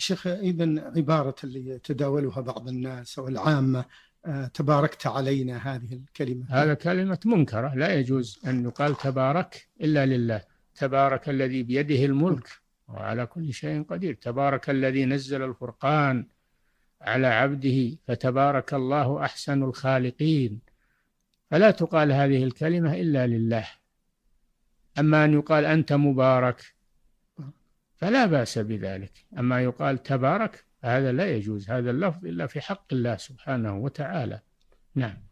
شيخ اذا عباره اللي يتداولها بعض الناس او العامه آه، تباركت علينا هذه الكلمه هذا كلمه منكره لا يجوز ان يقال تبارك الا لله تبارك الذي بيده الملك وعلى كل شيء قدير تبارك الذي نزل الفرقان على عبده فتبارك الله احسن الخالقين فلا تقال هذه الكلمه الا لله اما ان يقال انت مبارك فلا بأس بذلك أما يقال تبارك هذا لا يجوز هذا اللفظ إلا في حق الله سبحانه وتعالى نعم